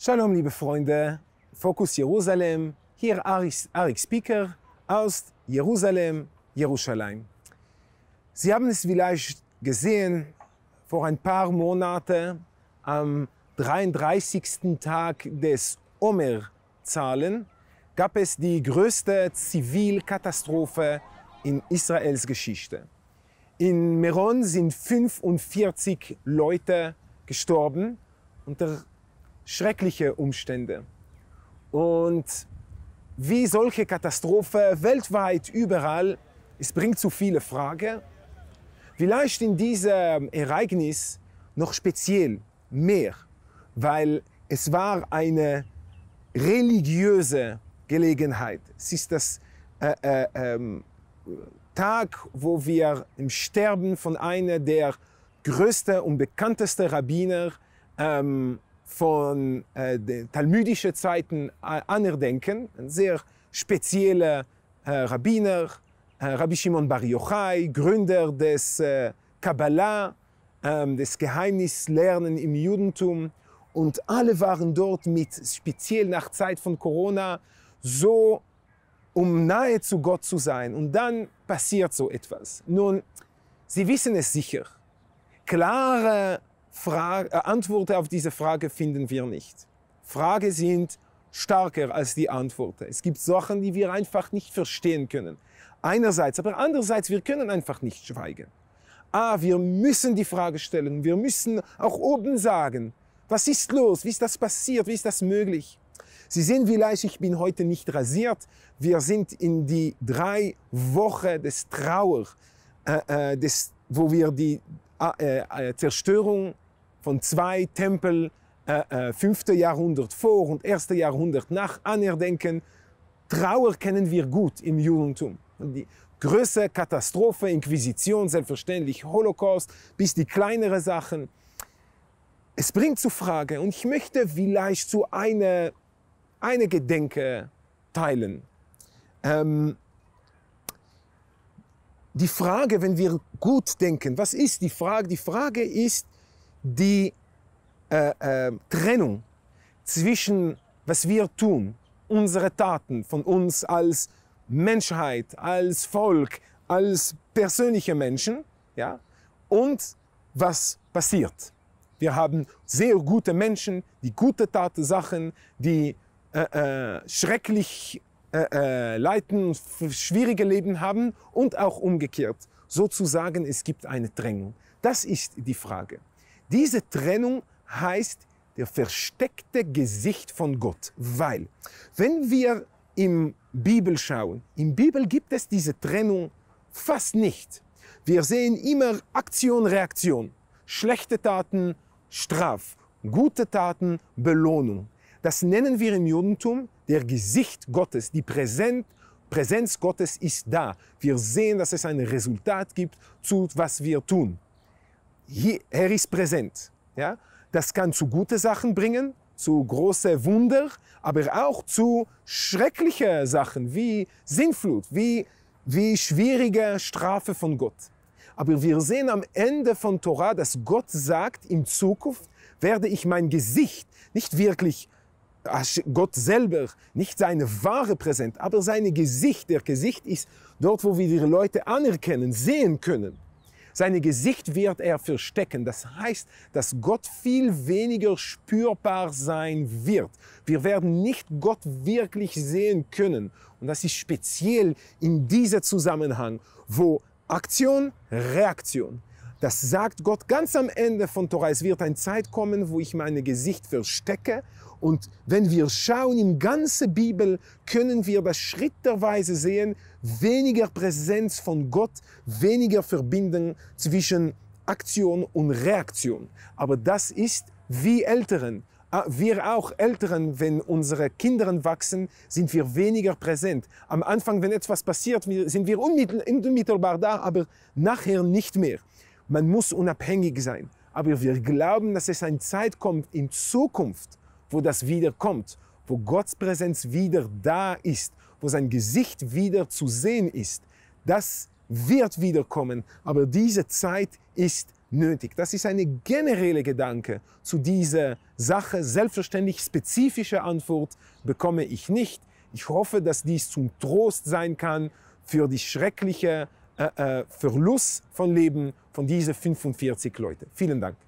Shalom, liebe Freunde. Fokus Jerusalem. Hier Arik Speaker aus Jerusalem, Jerusalem. Sie haben es vielleicht gesehen, vor ein paar Monaten, am 33. Tag des Omer-Zahlen, gab es die größte Zivilkatastrophe in Israels Geschichte. In Meron sind 45 Leute gestorben unter schreckliche Umstände. Und wie solche Katastrophe weltweit überall, es bringt zu viele Fragen. Vielleicht in diesem Ereignis noch speziell mehr, weil es war eine religiöse Gelegenheit. Es ist das äh, äh, ähm, Tag, wo wir im Sterben von einer der größten und bekanntesten Rabbiner ähm, von äh, talmudischen Zeiten äh, anerdenken, ein sehr spezieller äh, Rabbiner, äh, Rabbi Shimon Bar Yochai, Gründer des äh, Kabbalah, ähm, des Geheimnislernen im Judentum. Und alle waren dort mit, speziell nach Zeit von Corona, so, um nahe zu Gott zu sein. Und dann passiert so etwas. Nun, Sie wissen es sicher. Klare Frage, äh, Antworten auf diese Frage finden wir nicht. Fragen sind stärker als die Antworten. Es gibt Sachen, die wir einfach nicht verstehen können. Einerseits, aber andererseits, wir können einfach nicht schweigen. Ah, wir müssen die Frage stellen. Wir müssen auch oben sagen, was ist los? Wie ist das passiert? Wie ist das möglich? Sie sehen vielleicht, ich bin heute nicht rasiert. Wir sind in die drei Wochen des Trauer, äh, äh, des, wo wir die äh, äh, Zerstörung von zwei Tempel, äh, äh, 5. Jahrhundert vor und 1. Jahrhundert nach anerdenken. Trauer kennen wir gut im Judentum. Die größte Katastrophe, Inquisition, selbstverständlich Holocaust, bis die kleineren Sachen. Es bringt zur Frage, und ich möchte vielleicht zu einer eine Gedenke teilen. Ähm, die Frage, wenn wir gut denken, was ist die Frage? Die Frage ist, die äh, äh, Trennung zwischen, was wir tun, unsere Taten von uns als Menschheit, als Volk, als persönliche Menschen, ja, und was passiert. Wir haben sehr gute Menschen, die gute Taten, Sachen, die äh, äh, schrecklich äh, äh leiden, schwierige Leben haben und auch umgekehrt. Sozusagen, es gibt eine Trennung. Das ist die Frage. Diese Trennung heißt der versteckte Gesicht von Gott, weil wenn wir im Bibel schauen, im Bibel gibt es diese Trennung fast nicht. Wir sehen immer Aktion, Reaktion, schlechte Taten, Straf, gute Taten, Belohnung. Das nennen wir im Judentum der Gesicht Gottes, die Präsenz, Präsenz Gottes ist da. Wir sehen, dass es ein Resultat gibt zu was wir tun hier, er ist präsent. Ja? Das kann zu gute Sachen bringen, zu große Wunder, aber auch zu schrecklichen Sachen wie Sinnflut, wie, wie schwierige Strafe von Gott. Aber wir sehen am Ende von Torah, dass Gott sagt, in Zukunft werde ich mein Gesicht nicht wirklich Gott selber, nicht seine wahre Präsenz, aber seine Gesicht. Der Gesicht ist dort, wo wir die Leute anerkennen, sehen können. Seine Gesicht wird er verstecken. Das heißt, dass Gott viel weniger spürbar sein wird. Wir werden nicht Gott wirklich sehen können. Und das ist speziell in diesem Zusammenhang, wo Aktion, Reaktion, das sagt Gott ganz am Ende von Torah. Es wird eine Zeit kommen, wo ich mein Gesicht verstecke. Und wenn wir schauen im ganze Bibel, können wir das schritterweise sehen, weniger Präsenz von Gott, weniger Verbindung zwischen Aktion und Reaktion. Aber das ist wie Älteren. Ah, wir auch Älteren, wenn unsere Kinder wachsen, sind wir weniger präsent. Am Anfang, wenn etwas passiert, sind wir unmittelbar da, aber nachher nicht mehr. Man muss unabhängig sein. Aber wir glauben, dass es eine Zeit kommt in Zukunft, wo das wiederkommt, wo Gottes Präsenz wieder da ist, wo sein Gesicht wieder zu sehen ist. Das wird wiederkommen, aber diese Zeit ist nötig. Das ist eine generelle Gedanke zu dieser Sache. Selbstverständlich spezifische Antwort bekomme ich nicht. Ich hoffe, dass dies zum Trost sein kann für die schreckliche äh, äh, Verlust von Leben von diesen 45 Leuten. Vielen Dank.